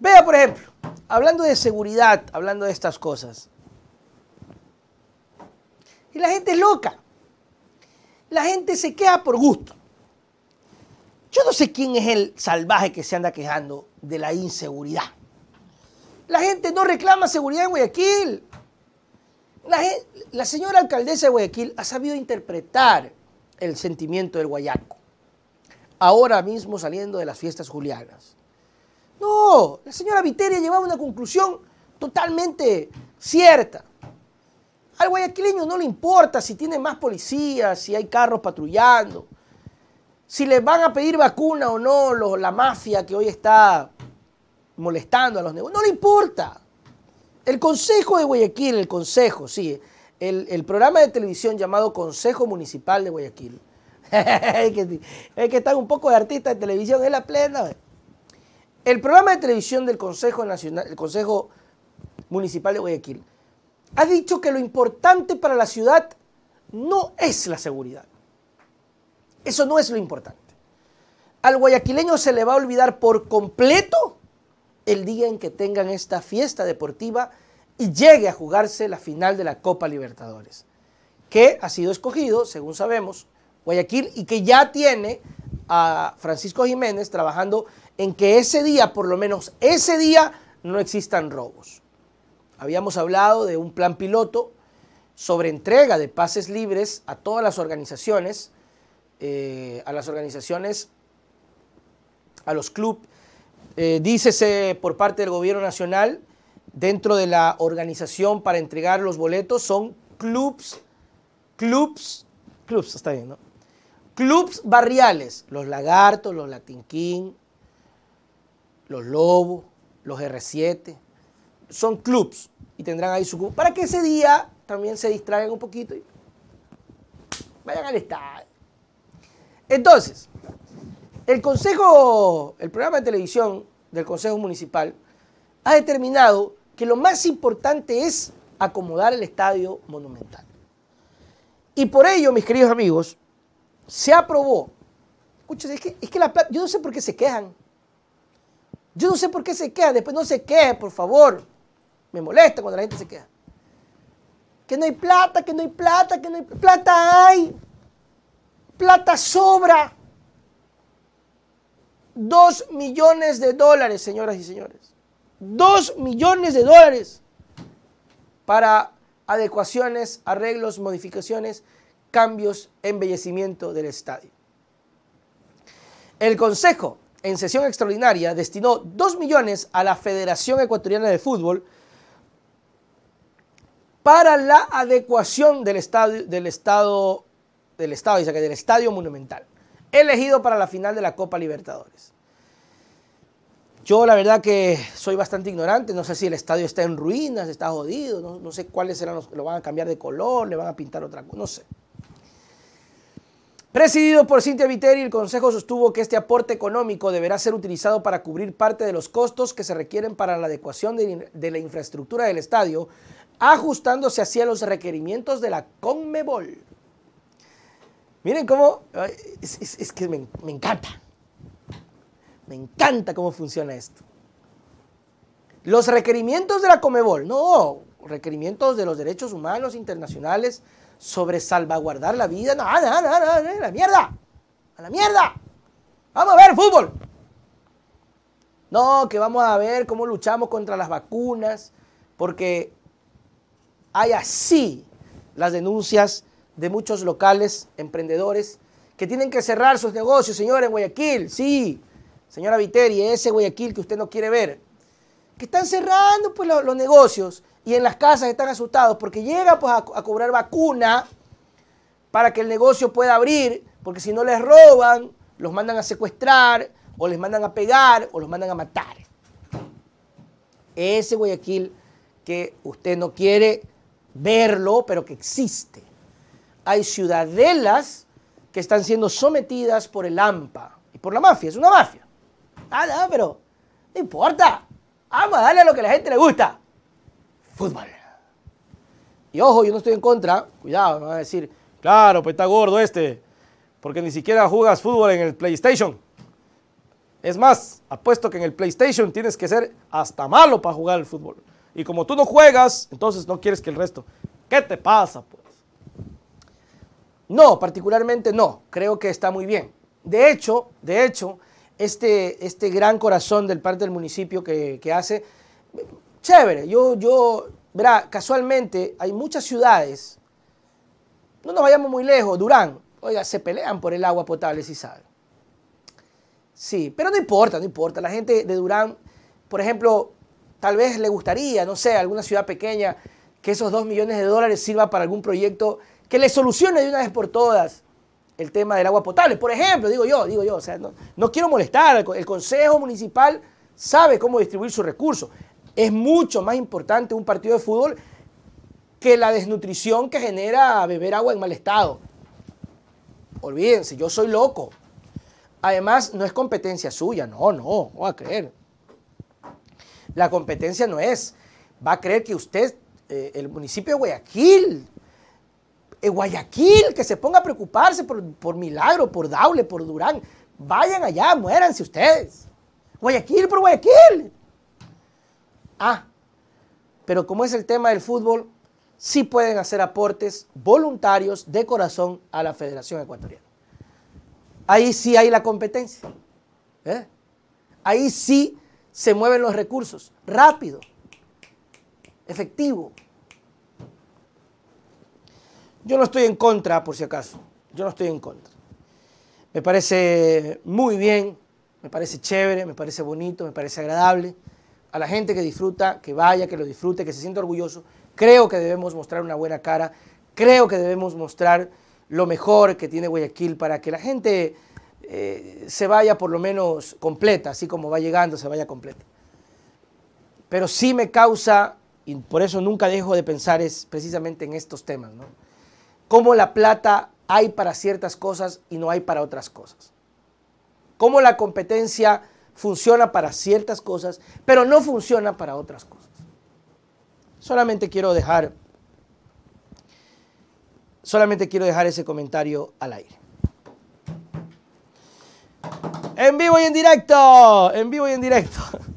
Vea, por ejemplo, hablando de seguridad, hablando de estas cosas. Y la gente es loca. La gente se queja por gusto. Yo no sé quién es el salvaje que se anda quejando de la inseguridad. La gente no reclama seguridad en Guayaquil. La, la señora alcaldesa de Guayaquil ha sabido interpretar el sentimiento del guayaco. Ahora mismo saliendo de las fiestas julianas la señora Viteria llevaba una conclusión totalmente cierta. Al guayaquileño no le importa si tiene más policías, si hay carros patrullando, si le van a pedir vacuna o no la mafia que hoy está molestando a los negocios. No le importa. El Consejo de Guayaquil, el Consejo, sí, el, programa de televisión llamado Consejo Municipal de Guayaquil. es, que, es están un poco de artistas de televisión, es la plena. El programa de televisión del Consejo, Municipal de Guayaquil ha dicho que lo importante para la ciudad no es la seguridad. Eso no es lo importante. Al guayaquileño se le va a olvidar por completo el día en que tengan esta fiesta deportiva y llegue a jugarse la final de la Copa Libertadores, que ha sido escogido, según sabemos, Guayaquil y que ya tiene a Francisco Jiménez trabajando en que ese día, por lo menos ese día, no existan robos. Habíamos hablado de un plan piloto sobre entrega de pases libres a todas las organizaciones, eh, a las organizaciones, a los clubes. Eh, dícese por parte del gobierno nacional, dentro de la organización para entregar los boletos, son clubs, clubs, clubs, está bien, ¿no? clubs barriales, los Lagartos, los Latinquín, los Lobos, los R7, son clubs y tendrán ahí su club para que ese día también se distraigan un poquito y vayan al estadio. Entonces, el Consejo, el programa de televisión del Consejo Municipal ha determinado que lo más importante es acomodar el estadio monumental. Y por ello, mis queridos amigos, se aprobó. es que, la plata, yo no sé por qué se quejan. Yo no sé por qué se quejan. Después no se quejen, por favor. Me molesta cuando la gente se queja. Que no hay plata, que no hay plata, que no hay plata hay. Plata sobra. Dos millones de dólares, señoras y señores. Dos millones de dólares para adecuaciones, arreglos, modificaciones cambios, embellecimiento del estadio. El Consejo, en sesión extraordinaria, destinó 2 millones a la Federación Ecuatoriana de Fútbol para la adecuación del estadio, del estado, del estadio monumental, elegido para la final de la Copa Libertadores. Yo la verdad que soy bastante ignorante, no sé si el estadio está en ruinas, está jodido, no, no sé cuáles serán los, lo van a cambiar de color, le van a pintar otra cosa, no sé. Presidido por Cintia Viteri, el Consejo sostuvo que este aporte económico deberá ser utilizado para cubrir parte de los costos que se requieren para la adecuación de, la infraestructura del estadio, ajustándose así a los requerimientos de la Conmebol. Miren cómo... Es, que me, me encanta. Me encanta cómo funciona esto. Los requerimientos de la Comebol, no, requerimientos de los derechos humanos internacionales sobre salvaguardar la vida. No, no, no, la mierda. A la mierda. Vamos a ver fútbol. No, que vamos a ver cómo luchamos contra las vacunas, porque hay así las denuncias de muchos locales emprendedores que tienen que cerrar sus negocios, señores, Guayaquil, sí, señora Viteri, ese Guayaquil que usted no quiere ver, que están cerrando pues, los, negocios y en las casas están asustados porque llega pues, a, cobrar vacuna para que el negocio pueda abrir, porque si no les roban, los mandan a secuestrar, o les mandan a pegar, o los mandan a matar. Ese Guayaquil que usted no quiere verlo, pero que existe. Hay ciudadelas que están siendo sometidas por el AMPA y por la mafia, es una mafia. Ah, pero no importa. Vamos a darle a lo que a la gente le gusta. Fútbol. Y ojo, yo no estoy en contra. Cuidado, no va a decir, claro, pues está gordo este. Porque ni siquiera jugas fútbol en el PlayStation. Es más, apuesto que en el PlayStation tienes que ser hasta malo para jugar el fútbol. Y como tú no juegas, entonces no quieres que el resto. ¿Qué te pasa, pues? No, particularmente no. Creo que está muy bien. De hecho, de hecho, este, este gran corazón del parte del municipio que, hace. Chévere, yo, yo, verá, casualmente hay muchas ciudades, no nos vayamos muy lejos, Durán, oiga, se pelean por el agua potable, si sabe. Sí, pero no importa, no importa. La gente de Durán, por ejemplo, tal vez le gustaría, no sé, alguna ciudad pequeña, que esos dos millones de dólares sirva para algún proyecto que le solucione de una vez por todas el tema del agua potable. Por ejemplo, digo yo, digo yo, o sea, no, quiero molestar, el Consejo Municipal sabe cómo distribuir sus recursos. Es mucho más importante un partido de fútbol que la desnutrición que genera beber agua en mal estado. Olvídense, yo soy loco. Además, no es competencia suya, no, no, no va a creer. La competencia no es, va a creer que usted, eh, el municipio de Guayaquil, Guayaquil, que se ponga a preocuparse por, Milagro, por Daule, por Durán. Vayan allá, muéranse ustedes. Guayaquil por Guayaquil. Ah, pero como es el tema del fútbol, sí pueden hacer aportes voluntarios de corazón a la Federación Ecuatoriana. Ahí sí hay la competencia. ¿eh? Ahí sí se mueven los recursos. Rápido, efectivo. Yo no estoy en contra, por si acaso. Yo no estoy en contra. Me parece muy bien, me parece chévere, me parece bonito, me parece agradable. A la gente que disfruta, que vaya, que lo disfrute, que se sienta orgulloso. Creo que debemos mostrar una buena cara. Creo que debemos mostrar lo mejor que tiene Guayaquil para que la gente eh, se vaya por lo menos completa, así como va llegando, se vaya completa. Pero sí me causa, y por eso nunca dejo de pensar, es precisamente en estos temas. ¿no? cómo la plata hay para ciertas cosas y no hay para otras cosas. Cómo la competencia funciona para ciertas cosas, pero no funciona para otras cosas. Solamente quiero dejar solamente quiero dejar ese comentario al aire. En vivo y en directo, en vivo y en directo.